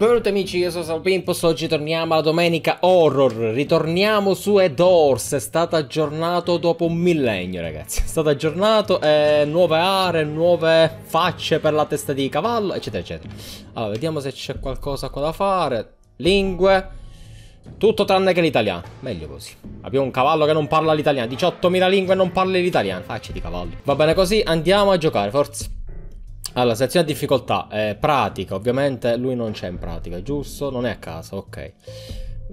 Benvenuti amici, io sono Salpimpos, oggi torniamo alla domenica horror, ritorniamo su Edors, è stato aggiornato dopo un millennio ragazzi, è stato aggiornato, eh, nuove aree, nuove facce per la testa di cavallo, eccetera eccetera. Allora, vediamo se c'è qualcosa qua da fare, lingue, tutto tranne che l'italiano, meglio così. Abbiamo un cavallo che non parla l'italiano, 18.000 lingue e non parla l'italiano, facce di cavallo. Va bene così, andiamo a giocare, forza. Allora, sezione difficoltà, eh, pratica, ovviamente lui non c'è in pratica, giusto? Non è a casa, ok.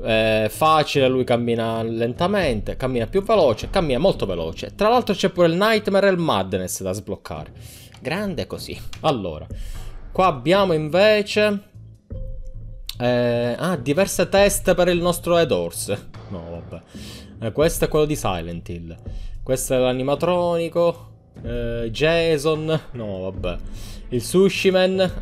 Eh, facile, lui cammina lentamente, cammina più veloce, cammina molto veloce. Tra l'altro c'è pure il Nightmare e il Madness da sbloccare. Grande così. Allora, qua abbiamo invece... Eh, ah, diverse teste per il nostro Edors. No, vabbè. Eh, questo è quello di Silent Hill. Questo è l'animatronico. Uh, Jason. No, vabbè. Il Sushi Man.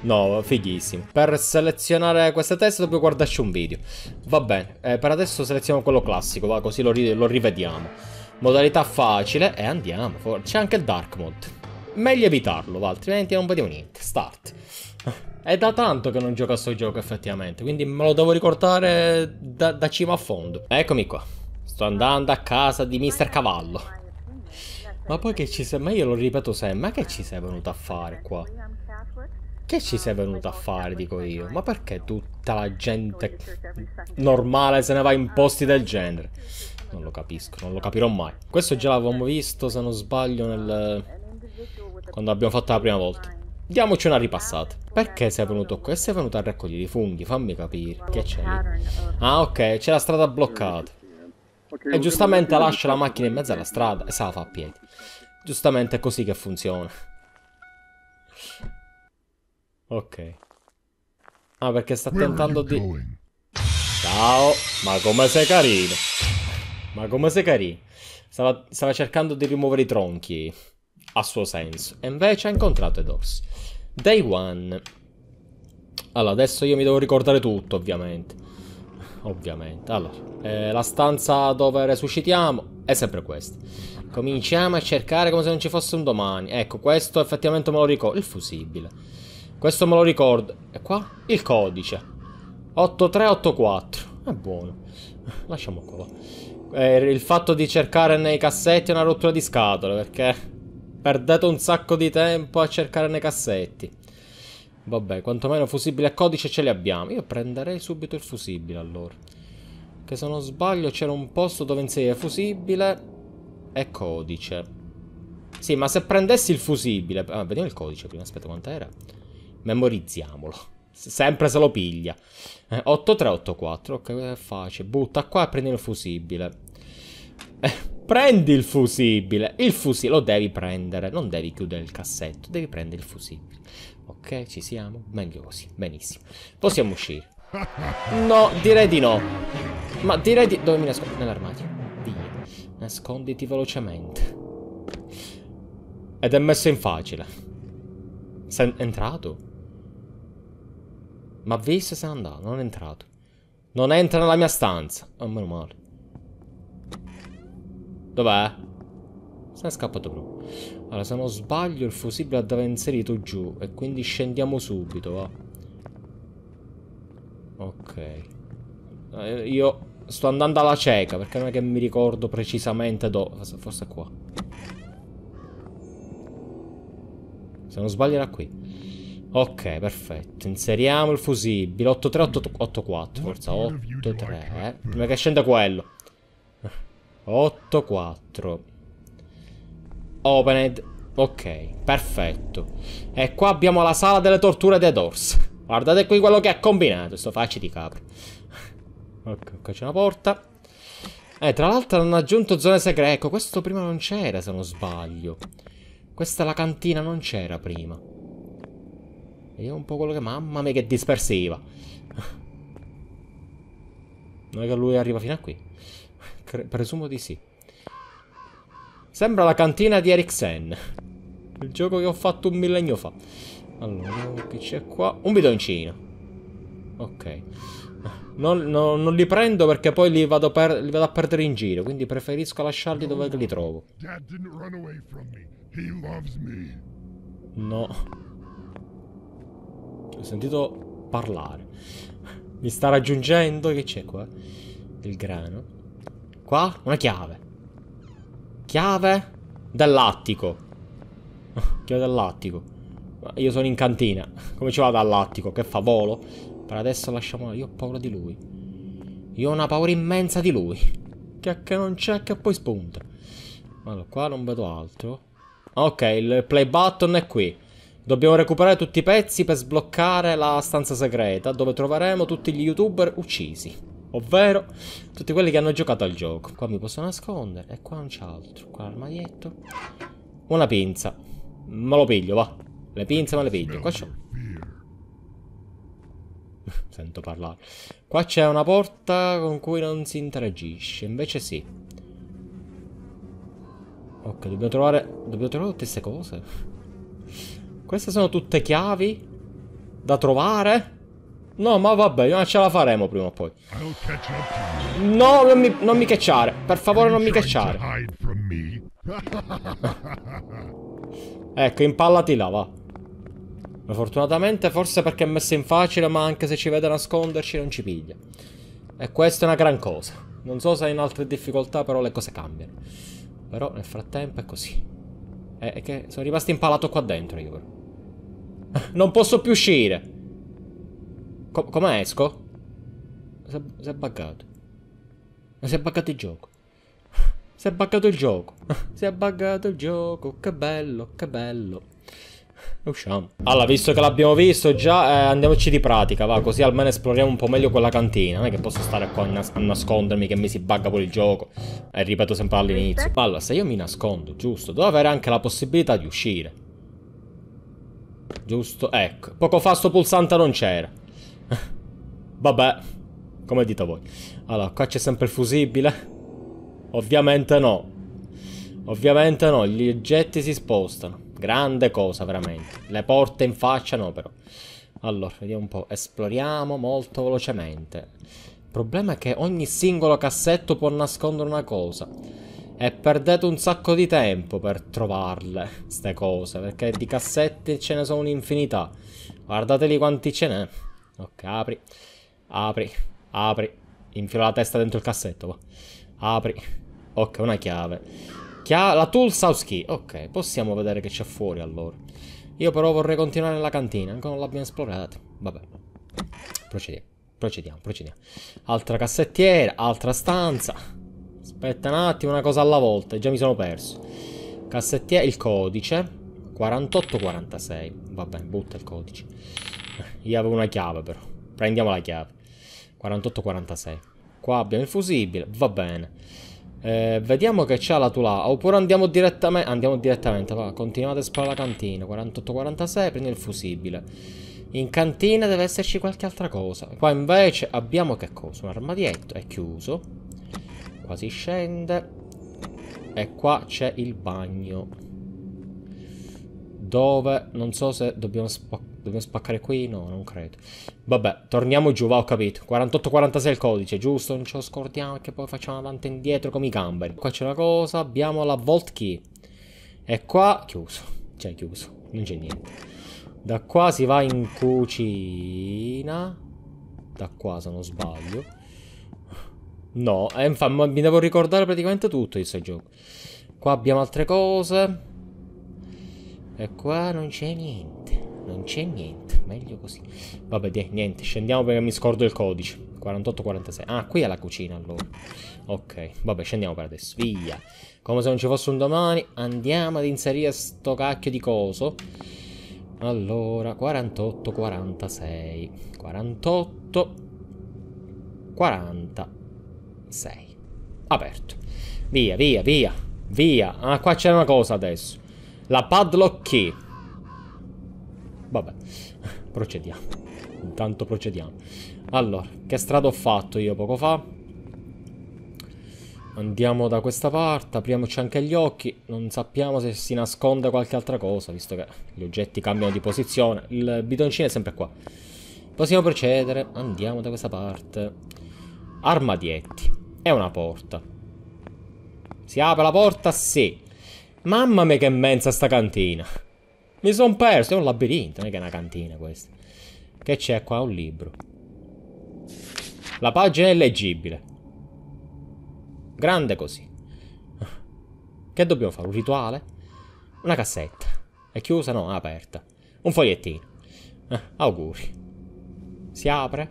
No, fighissimo. Per selezionare questa testa dobbiamo guardarci un video. Va bene, eh, per adesso selezioniamo quello classico, va, così lo, ri lo, rivediamo. Modalità facile e andiamo. C'è anche il Dark Mode. Meglio evitarlo, va, altrimenti non vediamo niente. Start. È da tanto che non gioco a sto gioco effettivamente, quindi me lo devo ricordare da, da cima a fondo. Eccomi qua. Sto andando a casa di Mr. Cavallo. Ma poi che ci sei... Ma io lo ripeto sempre, ma che ci sei venuto a fare qua? Che ci sei venuto a fare, dico io? Ma perché tutta la gente normale se ne va in posti del genere? Non lo capisco, non lo capirò mai. Questo già l'avevamo visto, se non sbaglio, nel... Quando abbiamo fatto la prima volta. Diamoci una ripassata. Perché sei venuto qui? E sei venuto a raccogliere i funghi? Fammi capire. Che c'è lì? Ah, ok, c'è la strada bloccata. Okay, e giustamente lascia la macchina in mezzo alla strada e se la fa a piedi. Giustamente è così che funziona. Ok. Ah, perché sta tentando di... Going? Ciao, ma come sei carino. Ma come sei carino. Stava, stava, cercando di rimuovere i tronchi, a suo senso. E invece ha incontrato Edos. Day one. Allora, adesso io mi devo ricordare tutto, ovviamente ovviamente. Allora, eh, la stanza dove resuscitiamo è sempre questa. Cominciamo a cercare come se non ci fosse un domani. Ecco, questo effettivamente me lo ricordo. Il fusibile. Questo me lo ricordo. E qua? Il codice. 8384. È buono. Lasciamo qua. Eh, il fatto di cercare nei cassetti è una rottura di scatole, perché perdete un sacco di tempo a cercare nei cassetti. Vabbè, quantomeno fusibile a codice ce li abbiamo. Io prenderei subito il fusibile allora. Che se non sbaglio c'era un posto dove inserire fusibile e codice. Sì, ma se prendessi il fusibile... Ah, vediamo il codice prima, aspetta quant'era? Memorizziamolo. Sempre se lo piglia. Eh, 8384, ok, è facile. Butta qua e prendi il fusibile. Eh, prendi il fusibile. Il fusibile lo devi prendere. Non devi chiudere il cassetto, devi prendere il fusibile. Ok, ci siamo. Meglio così, benissimo. Possiamo uscire. No, direi di no. Ma direi di... Dove mi nascondo? Nell'armadio. Via. Nasconditi velocemente. Ed è messo in facile. Sei entrato? Ma visto se è andato, non è entrato. Non entra nella mia stanza. Oh, meno male. Dov'è? Se n'è scappato proprio. Allora, se non sbaglio, il fusibile l'aveva inserito giù. E quindi scendiamo subito, va. Ok. Eh, io sto andando alla cieca, perché non è che mi ricordo precisamente dove. Forse è qua. Se non sbaglio era qui. Ok, perfetto. Inseriamo il fusibile. 83884, forza 83. Eh? Prima che scenda quello. 84. Opened. Ok, perfetto. E qua abbiamo la sala delle torture dei Doors. Guardate qui quello che ha combinato, sto faccio di capro. Ok, qua c'è una porta. Eh, tra l'altro hanno aggiunto zone segrete. Ecco, questo prima non c'era, se non sbaglio. Questa la cantina, non c'era prima. Vediamo un po' quello che... Mamma mia, che dispersiva. Non è che lui arriva fino a qui. Presumo di sì. Sembra la cantina di Ericsson. Il gioco che ho fatto un millennio fa. Allora, che c'è qua? Un bidoncino. Ok. Non, non, non, li prendo perché poi li vado, per, li vado, a perdere in giro, quindi preferisco lasciarli dove li trovo. No. Ho sentito parlare. Mi sta raggiungendo? Che c'è qua? Il grano. Qua? Una chiave. Chiave dell'attico. Chiave dell'attico. Io sono in cantina. Come ci vado all'attico? Che fa volo? Per adesso lasciamo... Io ho paura di lui. Io ho una paura immensa di lui. Che, che non c'è che poi spunta. Allora, qua non vedo altro. Ok, il play button è qui. Dobbiamo recuperare tutti i pezzi per sbloccare la stanza segreta, dove troveremo tutti gli youtuber uccisi. Ovvero tutti quelli che hanno giocato al gioco. Qua mi posso nascondere. E qua non c'è altro. Qua l'armadietto. Una pinza. Me lo piglio, va. Le pinze me le piglio. Qua c'è... Sento parlare. Qua c'è una porta con cui non si interagisce. Invece sì. Ok, dobbiamo trovare... Dobbiamo trovare tutte queste cose. Queste sono tutte chiavi da trovare. No, ma vabbè, ma ce la faremo prima o poi. No, non mi, non mi cacciare. Per favore, non mi cacciare. ecco, impallati là, va. Ma fortunatamente, forse perché è messo in facile, ma anche se ci vede nasconderci non ci piglia. E questa è una gran cosa. Non so se in altre difficoltà, però le cose cambiano. Però nel frattempo è così. Eh, è che sono rimasto impalato qua dentro io, non posso più uscire. Com come esco? Si è buggato. Si è buggato il gioco. Si è buggato il gioco. Si è buggato il gioco. Che bello, che bello. Usciamo. Allora, visto che l'abbiamo visto già, eh, andiamoci di pratica, va. Così almeno esploriamo un po' meglio quella cantina. Non è che posso stare qua nas a nascondermi che mi si bugga pure il gioco. E eh, ripeto sempre all'inizio. Allora, se io mi nascondo, giusto, devo avere anche la possibilità di uscire. Giusto, ecco. Poco fa sto pulsante non c'era. Vabbè, come dite voi. Allora, qua c'è sempre il fusibile. Ovviamente no. Ovviamente no, gli oggetti si spostano. Grande cosa, veramente. Le porte in faccia no, però. Allora, vediamo un po'. Esploriamo molto velocemente. Il problema è che ogni singolo cassetto può nascondere una cosa. E perdete un sacco di tempo per trovarle, ste cose. Perché di cassetti ce ne sono un'infinità. Guardateli quanti ce n'è. Ok, apri. Apri. Apri. Infila la testa dentro il cassetto, va. Apri. Ok, una chiave. Chia la Tools House Key. Ok, possiamo vedere che c'è fuori allora. Io però vorrei continuare nella cantina, ancora non l'abbiamo esplorata. Vabbè. Procediamo. Procediamo, procediamo. Altra cassettiera, altra stanza. Aspetta un attimo, una cosa alla volta, già mi sono perso. Cassettiera, il codice. 4846. Vabbè, butta il codice. Io avevo una chiave però. Prendiamo la chiave. 48-46. Qua abbiamo il fusibile. Va bene. Eh, vediamo che c'è la Tula. Oppure andiamo direttamente. Andiamo direttamente. Va. Continuate a sparare la cantina. 48-46. Prendi il fusibile. In cantina deve esserci qualche altra cosa. Qua invece abbiamo che cosa? Un armadietto. È chiuso. Qua si scende. E qua c'è il bagno. Dove? Non so se dobbiamo, spac dobbiamo spaccare qui. No, non credo. Vabbè, torniamo giù, va, ho capito. 48-46 il codice, giusto? Non ce lo scordiamo che poi facciamo avanti e indietro come i gamberi. Qua c'è una cosa, abbiamo la vault key. E qua... Chiuso. Cioè, chiuso. Non c'è niente. Da qua si va in cucina. Da qua, se non sbaglio. No, eh, infatti mi devo ricordare praticamente tutto di questo gioco. Qua abbiamo altre cose. E qua non c'è niente. Non c'è niente. Meglio così. Vabbè, dai, niente. Scendiamo perché mi scordo il codice. 4846. Ah, qui è la cucina allora. Ok, vabbè, scendiamo per adesso. Via. Come se non ci fosse un domani. Andiamo ad inserire sto cacchio di coso. Allora, 4846. 46 48. 46. Aperto. Via, via, via. Via. Ah, qua c'è una cosa adesso. La padlock key. Vabbè, procediamo. Intanto procediamo. Allora, che strada ho fatto io poco fa? Andiamo da questa parte, apriamoci anche gli occhi. Non sappiamo se si nasconde qualche altra cosa, visto che gli oggetti cambiano di posizione. Il bidoncino è sempre qua. Possiamo procedere, andiamo da questa parte. Armadietti. È una porta. Si apre la porta? Sì. Mamma mia che mensa sta cantina. Mi sono perso, è un labirinto, non è che è una cantina questa. Che c'è qua? Un libro. La pagina è leggibile. Grande così. Che dobbiamo fare? Un rituale? Una cassetta. È chiusa? No, è aperta. Un fogliettino. Eh, auguri. Si apre?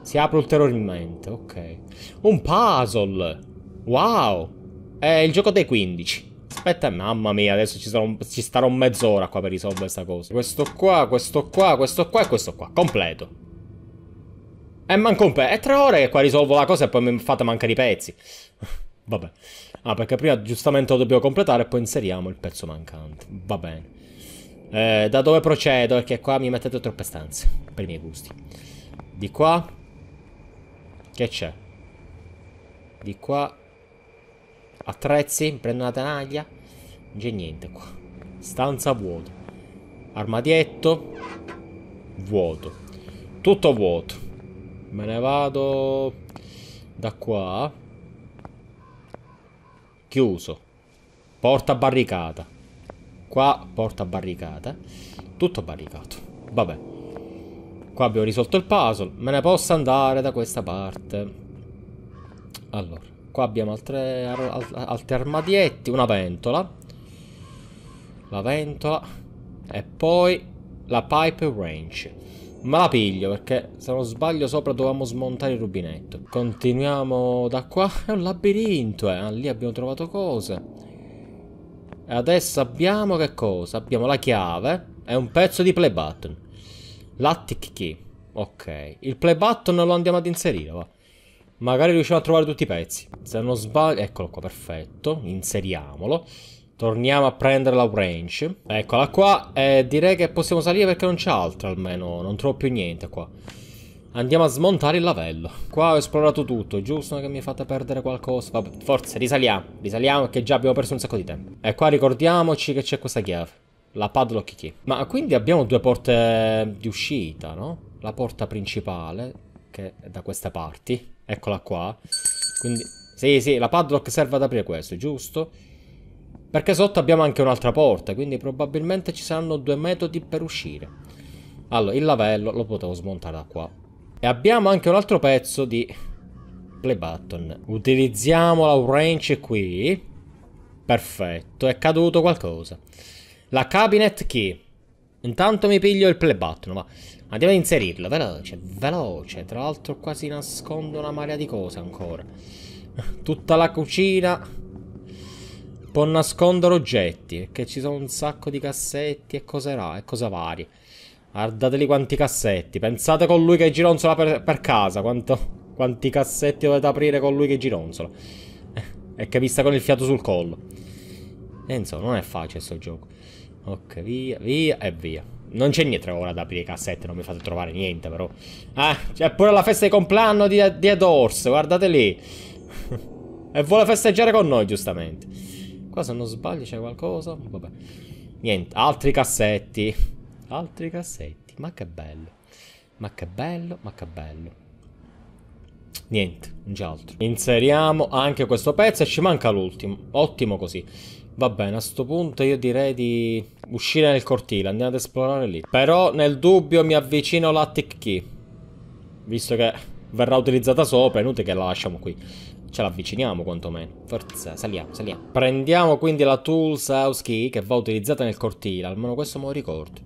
Si apre ulteriormente, ok. Un puzzle! Wow! È il gioco dei 15. Aspetta, mamma mia, adesso ci, sarò, ci starò mezz'ora qua per risolvere questa cosa. Questo qua, questo qua, questo qua e questo qua. Completo. E manco un pezzo. È tre ore che qua risolvo la cosa e poi mi fate mancare i pezzi. Vabbè. Ah, perché prima giustamente lo dobbiamo completare e poi inseriamo il pezzo mancante. Va bene. Eh, da dove procedo? Perché qua mi mettete troppe stanze. Per i miei gusti. Di qua. Che c'è? Di qua Attrezzi, prendo una tanaglia. Non c'è niente qua. Stanza vuota. Armadietto. Vuoto. Tutto vuoto. Me ne vado da qua. Chiuso. Porta barricata. Qua porta barricata. Tutto barricato. Vabbè. Qua abbiamo risolto il puzzle. Me ne posso andare da questa parte. Allora. Qua abbiamo altre, altri armadietti, una ventola. La ventola. E poi la pipe wrench Ma la piglio perché se non sbaglio sopra dovevamo smontare il rubinetto. Continuiamo da qua. È un labirinto, eh. Ah, lì abbiamo trovato cose. E adesso abbiamo che cosa? Abbiamo la chiave e un pezzo di play button. L'attic key. Ok. Il play button lo andiamo ad inserire, va. Magari riusciamo a trovare tutti i pezzi. Se non sbaglio... Eccolo qua, perfetto. Inseriamolo. Torniamo a prendere la wrench. Eccola qua. Eh, direi che possiamo salire perché non c'è altro almeno. Non trovo più niente qua. Andiamo a smontare il lavello. Qua ho esplorato tutto, giusto che mi fate perdere qualcosa. Vabbè, forse risaliamo. Risaliamo che già abbiamo perso un sacco di tempo. E qua ricordiamoci che c'è questa chiave. La padlock key. Ma quindi abbiamo due porte di uscita, no? La porta principale, che è da queste parti. Eccola qua. Quindi, sì, sì, la padlock serve ad aprire questo, giusto? Perché sotto abbiamo anche un'altra porta, quindi probabilmente ci saranno due metodi per uscire. Allora, il lavello lo potevo smontare da qua. E abbiamo anche un altro pezzo di play button. Utilizziamo la wrench qui. Perfetto, è caduto qualcosa. La cabinet key. Intanto mi piglio il play button, ma Andiamo ad inserirlo, veloce, cioè, veloce. Tra l'altro qua si nasconde una marea di cose ancora. Tutta la cucina può nascondere oggetti, perché ci sono un sacco di cassetti e cose, e cose varie. Guardateli quanti cassetti. Pensate con lui che gironzola per, per casa, quanto, quanti cassetti dovete aprire con lui che gironzola. E che vi sta con il fiato sul collo. E insomma, non è facile questo gioco. Ok, via, via e via. Non c'è niente ora ad aprire i cassetti, non mi fate trovare niente però. Ah, c'è pure la festa di compleanno di, di Adors, guardate lì. e vuole festeggiare con noi, giustamente. Qua se non sbaglio c'è qualcosa, vabbè. Niente, altri cassetti. Altri cassetti, ma che bello. Ma che bello, ma che bello. Niente, non c'è altro. Inseriamo anche questo pezzo e ci manca l'ultimo. Ottimo così. Va bene, a sto punto io direi di uscire nel cortile, andiamo ad esplorare lì. Però nel dubbio mi avvicino alla l'attic key. Visto che verrà utilizzata sopra, è inutile che la lasciamo qui. Ce l'avviciniamo quantomeno. Forza, saliamo, saliamo. Prendiamo quindi la tools house key che va utilizzata nel cortile, almeno questo me lo ricordo.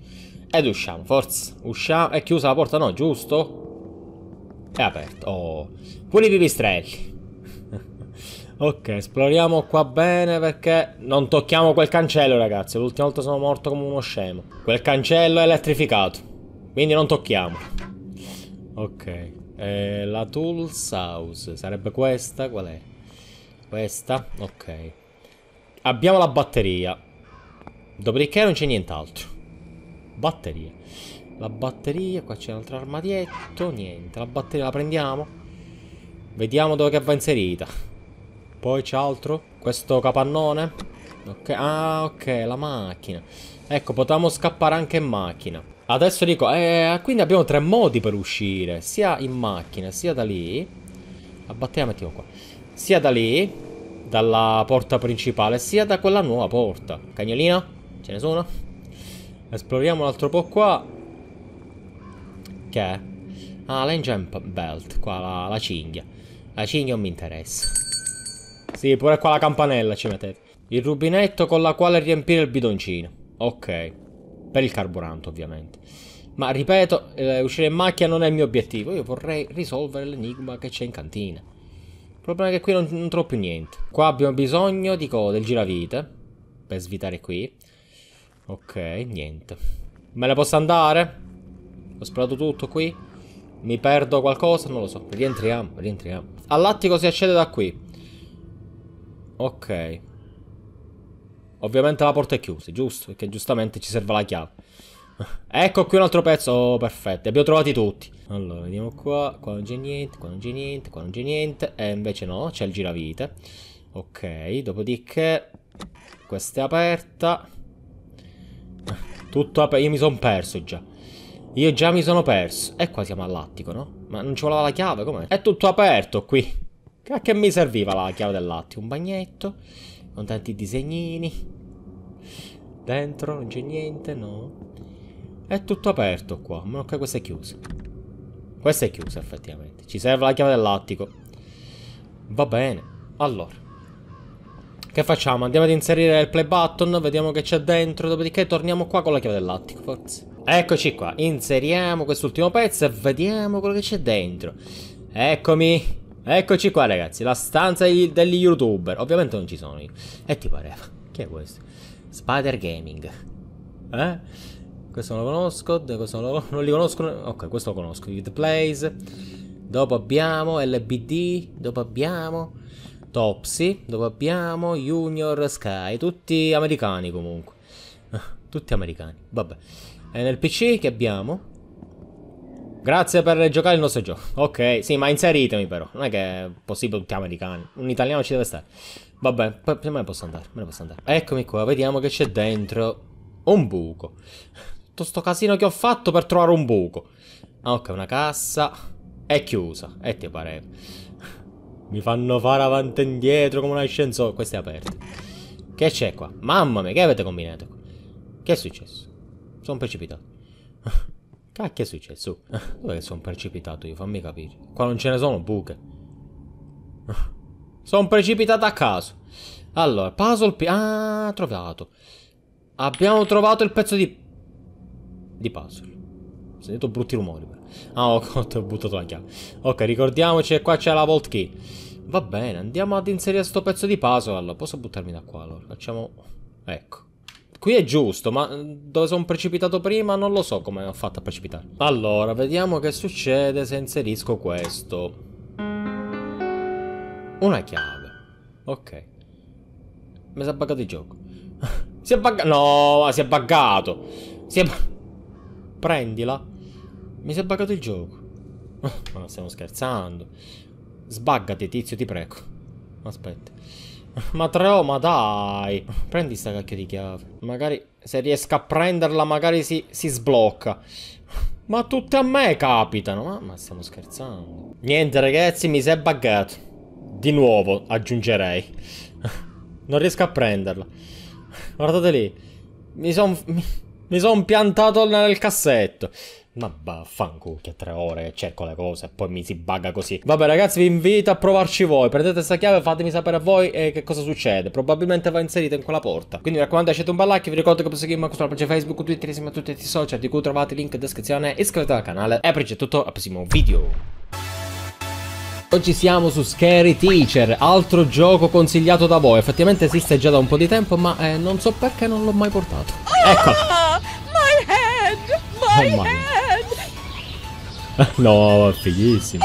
Ed usciamo, forza. Usciamo. È chiusa la porta, no, giusto? È aperta. Oh. Pure pipistrelli. Ok, esploriamo qua bene perché non tocchiamo quel cancello, ragazzi. L'ultima volta sono morto come uno scemo. Quel cancello è elettrificato, quindi non tocchiamo. Ok, eh, la Tools House sarebbe questa? Qual è? Questa? Ok. Abbiamo la batteria. Dopodiché non c'è nient'altro. Batteria. La batteria, qua c'è un altro armadietto, niente. La batteria la prendiamo. Vediamo dove va inserita. Poi c'è altro? Questo capannone? Ok, ah ok, la macchina. Ecco, potevamo scappare anche in macchina. Adesso dico, eh, quindi abbiamo tre modi per uscire. Sia in macchina, sia da lì. La mettiamo qua. Sia da lì, dalla porta principale, sia da quella nuova porta. Cagnolina? Ce ne sono? Esploriamo un altro po' qua. Che è? Ah, la jump belt, qua la, la cinghia. La cinghia non mi interessa. Sì, pure qua la campanella ci mettete. Il rubinetto con la quale riempire il bidoncino. Ok. Per il carburante, ovviamente. Ma ripeto, eh, uscire in macchina non è il mio obiettivo. Io vorrei risolvere l'enigma che c'è in cantina. Il problema è che qui non, non trovo più niente. Qua abbiamo bisogno di cosa? Del giravite. Per svitare qui. Ok, niente. Me ne posso andare? Ho sparato tutto qui? Mi perdo qualcosa? Non lo so. Rientriamo, rientriamo. All'attico si accede da qui. Ok. Ovviamente la porta è chiusa, giusto? Perché giustamente ci serve la chiave. ecco qui un altro pezzo. Oh, perfetto. Li abbiamo trovati tutti. Allora, vediamo qua. Qua non c'è niente, qua non c'è niente, qua non c'è niente. E invece no, c'è il giravite. Ok, dopodiché... Questa è aperta. Tutto aperto. Io mi sono perso già. Io già mi sono perso. E qua siamo all'attico, no? Ma non ci voleva la chiave, com'è? È tutto aperto qui. A che mi serviva la chiave del latte? Un bagnetto, con tanti disegnini. Dentro non c'è niente, no? È tutto aperto qua, ma ok, questo è chiuso. Questo è chiuso effettivamente. Ci serve la chiave dell'attico. Va bene. Allora. Che facciamo? Andiamo ad inserire il play button, vediamo che c'è dentro, dopodiché torniamo qua con la chiave dell'attico, forse. Eccoci qua, inseriamo quest'ultimo pezzo e vediamo quello che c'è dentro. Eccomi. Eccoci qua ragazzi, la stanza degli, youtuber. Ovviamente non ci sono io. E ti pareva? chi è questo? Spider Gaming. Eh? Questo non lo conosco, questo non, lo, non li conosco. Ok, questo lo conosco. It Plays. Dopo abbiamo LBD, dopo abbiamo Topsy, dopo abbiamo Junior Sky, tutti americani comunque. Tutti americani, vabbè. E nel PC che abbiamo? Grazie per giocare il nostro gioco. Ok, sì, ma inseritemi però. Non è che è possibile tutti americani. Un italiano ci deve stare. Vabbè, per me posso andare, me ne posso andare. Eccomi qua, vediamo che c'è dentro. Un buco. Tutto sto casino che ho fatto per trovare un buco. Ah, ok, una cassa. È chiusa, e eh, ti pare. Mi fanno fare avanti e indietro come un ascensore. Questa è aperta. Che c'è qua? Mamma mia, che avete combinato? Che è successo? Sono precipitato. Ah, che è successo? Dove sono precipitato io? Fammi capire. Qua non ce ne sono buche. Sono precipitato a caso. Allora, puzzle... Ah, trovato. Abbiamo trovato il pezzo di... Di puzzle. Ho sentito brutti rumori. Ah, ho, ho buttato la chiave. Ok, ricordiamoci che qua c'è la vault key. Va bene, andiamo ad inserire sto pezzo di puzzle. Allora, posso buttarmi da qua allora? Facciamo... Ecco. Qui è giusto, ma mm, dove sono precipitato prima non lo so come ho fatto a precipitare. Allora, vediamo che succede se inserisco questo. Una chiave. Ok. Mi si è buggato il gioco. si è buggato... No, si è buggato. Si è... Prendila. Mi si è buggato il gioco. ma stiamo scherzando. Sbaggati, tizio, ti prego. Aspetta. Ma Treo, oh, ma dai. Prendi sta cacchio di chiave. Magari se riesco a prenderla, magari si, si sblocca. Ma tutte a me capitano. Ma, ma stiamo scherzando. Niente, ragazzi, mi si è buggato. Di nuovo, aggiungerei. Non riesco a prenderla. Guardate lì. Mi sono... Mi, mi sono piantato nel cassetto. Ma vaffanculo, che tre ore cerco le cose e poi mi si bugga così. Vabbè ragazzi, vi invito a provarci voi. Prendete questa chiave, e fatemi sapere a voi eh, che cosa succede. Probabilmente va inserita in quella porta. Quindi mi raccomando, lasciate un bel like. Vi ricordo che proseguiamo anche sulla pagina Facebook, Twitter, insieme a tutti i social di cui trovate il link in descrizione. Iscrivetevi al canale e per oggi è tutto, al prossimo video. Oggi siamo su Scary Teacher, altro gioco consigliato da voi. Effettivamente esiste già da un po' di tempo, ma eh, non so perché non l'ho mai portato. Ah, Eccolo! Oh, my head! My, oh, my. Nossa, fiquei